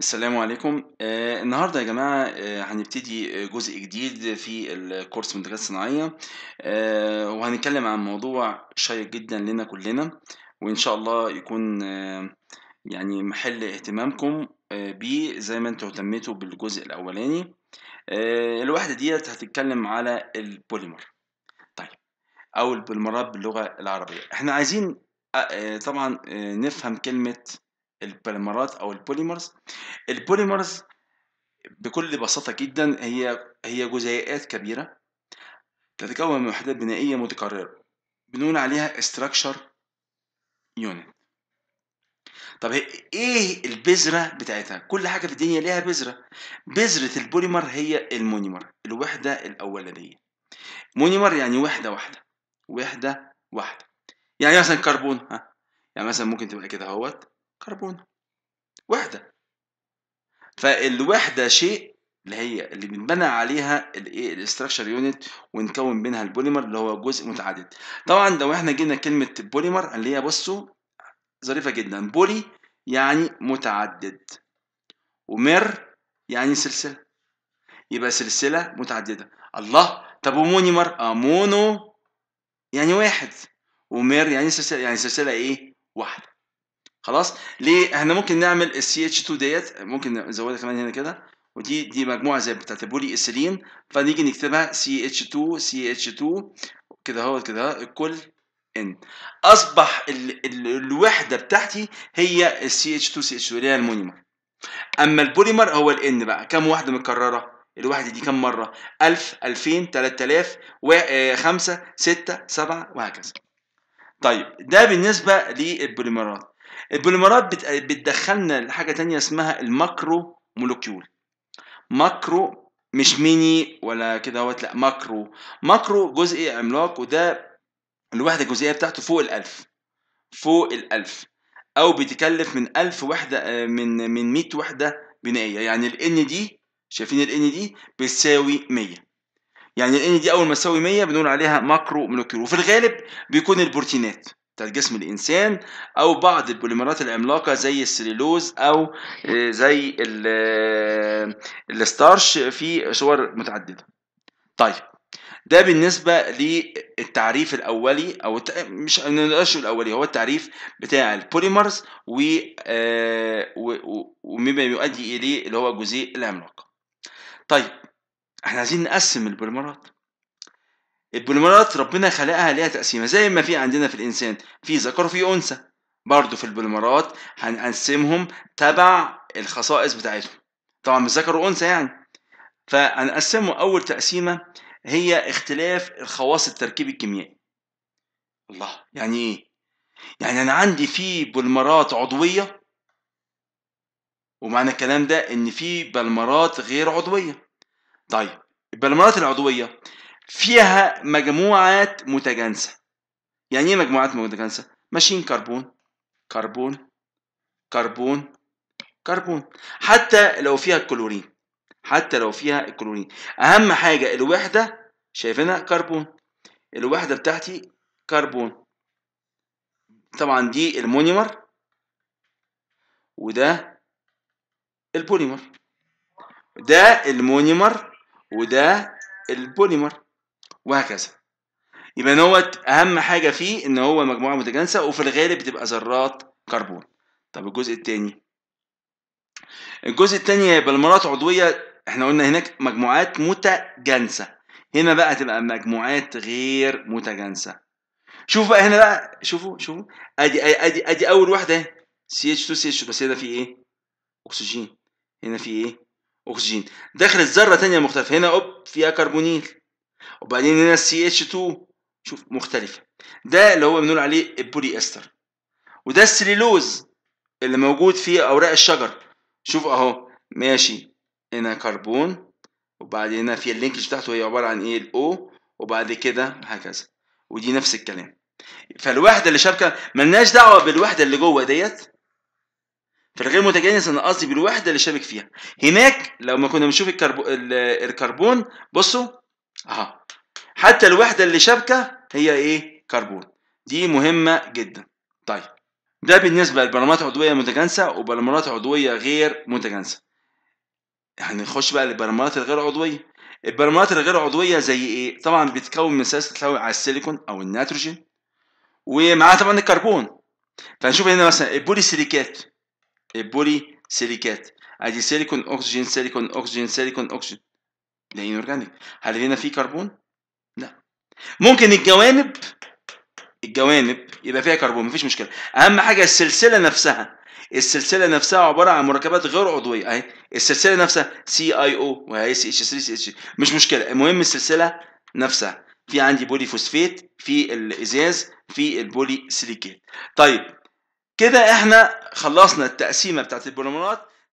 السلام عليكم آه، النهارده يا جماعه آه، هنبتدي آه، جزء جديد في الكورس منتجات صناعيه الصناعية وهنتكلم عن موضوع شيق جدا لنا كلنا وان شاء الله يكون يعني محل اهتمامكم بيه زي ما انتوا اهتميتوا بالجزء الاولاني آه الوحده ديت هتتكلم على البوليمر طيب او البوليمرات باللغه العربيه احنا عايزين طبعا نفهم كلمه البوليمرات او البوليمرز البوليمرز بكل بساطه جدا هي هي جزيئات كبيره تتكون من وحدات بنائيه متكرره بنقول عليها structure unit طب ايه البذره بتاعتها كل حاجه في الدنيا ليها بذره بذره البوليمر هي المونيمر الوحده الاولانيه مونيمر يعني وحده واحده وحده واحده يعني مثلا كربون ها يعني مثلا ممكن تبقى كده اهوت كربون وحدة فالوحدة شيء اللي هي اللي بنبنى عليها الايه الاستراكشر يونت ونكون منها البوليمر اللي هو جزء متعدد طبعا لو احنا جينا كلمه بوليمر اللي هي بصوا ظريفه جدا بولي يعني متعدد ومر يعني سلسله يبقى سلسله متعدده الله طب ومونيمر اه مونو يعني واحد ومر يعني سلسله يعني سلسله ايه واحده خلاص ليه احنا ممكن نعمل السي اتش 2 ديت ممكن نزودها كمان هنا كده ودي دي مجموعه زي بتاعت البولي ايثيلين فنيجي نكتبها سي اتش 2 سي اتش 2 كده اهوت كده الكل ان اصبح ال ال الوحده بتاعتي هي السي اتش 2 سي اتش 2 اللي هي المونيمر اما البوليمر هو الان بقى كم واحده متكرره الوحده دي كم مره 1000 2000 3000 5 6 7 وهكذا طيب ده بالنسبه للبوليمرات البوليمرات بتدخلنا لحاجه تانية اسمها الماكرو مولوكيول ماكرو مش ميني ولا كده اهوت لا ماكرو ماكرو جزئي عملاق وده الوحده الجزئيه بتاعته فوق الألف فوق الألف أو بتكلف من ألف وحدة آه، من من 100 وحدة بنائية يعني ال دي شايفين ال دي بتساوي 100 يعني ال دي أول ما تساوي 100 بنقول عليها ماكرو مولوكيول وفي الغالب بيكون البروتينات بتاعت جسم الانسان او بعض البوليمرات العملاقه زي السليلوز او آه، زي آه، الستارش في صور متعدده طيب ده بالنسبه للتعريف الاولي او مش نقدرش الاولي هو التعريف بتاع البوليمرز و آه، ومما يؤدي اليه اللي هو الجزيء العملاق طيب احنا عايزين نقسم البوليمرات البوليمرات ربنا خلقها ليها تقسيمه زي ما في عندنا في الانسان في ذكر وفي انثى برضه في البوليمرات هنقسمهم تبع الخصائص بتاعتهم طبعا مش ذكر وانثى يعني فهنقسمه اول تقسيمه هي اختلاف الخواص التركيب الكيميائي الله يعني ايه يعني انا عندي في بوليمرات عضويه ومعنى الكلام ده ان في بلمرات غير عضويه طيب البلمرات العضويه فيها مجموعات متجانسة يعني ايه مجموعات متجانسة؟ ماشيين كربون كربون كربون كربون حتى لو فيها الكلورين حتى لو فيها الكلورين اهم حاجة الوحدة شايفينها كربون الوحدة بتاعتي كربون طبعا دي المونيمر وده البوليمر ده المونيمر وده البوليمر وهكذا يبقى هو اهم حاجه فيه ان هو مجموعه متجانسه وفي الغالب بتبقى ذرات كربون طب الجزء الثاني الجزء الثاني هيبقى المرات عضويه احنا قلنا هناك مجموعات متجانسه هنا بقى تبقى مجموعات غير متجانسه شوف بقى هنا بقى شوفوا شوفوا ادي ادي ادي اول واحده اهي سي اتش 2 سي اتش بس هنا في ايه اكسجين هنا في ايه اكسجين داخل الذره ثانيه مختلفه هنا اوب فيها كربونيل وبعدين هنا ال اتش 2 شوف مختلفه ده اللي هو بنقول عليه البولي استر وده السليلوز اللي موجود في اوراق الشجر شوف اهو ماشي هنا كربون وبعدين هنا في اللينكج بتاعته هي عباره عن ايه الاو وبعد كده هكذا ودي نفس الكلام فالوحده اللي شابكه ملناش دعوه بالوحده اللي جوه ديت فالغير متجانس انا قصدي بالوحده اللي شابك فيها هناك لو ما كنا بنشوف الكربو... الكربون بصوا اه حتى الوحده اللي شابكه هي ايه كربون دي مهمه جدا طيب ده بالنسبه للبرمات عضويه متجانسه وبرمات عضويه غير متجانسه هنخش بقى للبرمات الغير عضويه البرمات الغير عضويه زي ايه طبعا بتتكون من سلسله تحتوي على السيليكون او النيتروجين ومعاها طبعا الكربون فنشوف هنا مثلا البولي سيليكات البولي سيليكات ادي سيليكون اكسجين سيليكون اكسجين سيليكون اكسجين ده انورجانيك هل هنا في كربون؟ لا ممكن الجوانب الجوانب يبقى فيها كربون مفيش مشكله اهم حاجه السلسله نفسها السلسله نفسها عباره عن مركبات غير عضويه اهي السلسله نفسها سي اي او وهي سي اتش 3 سي اتش مش مشكله المهم السلسله نفسها في عندي بولي فوسفيت في الازاز في البولي سيليكيت طيب كده احنا خلصنا التقسيمه بتاعت البوليمرات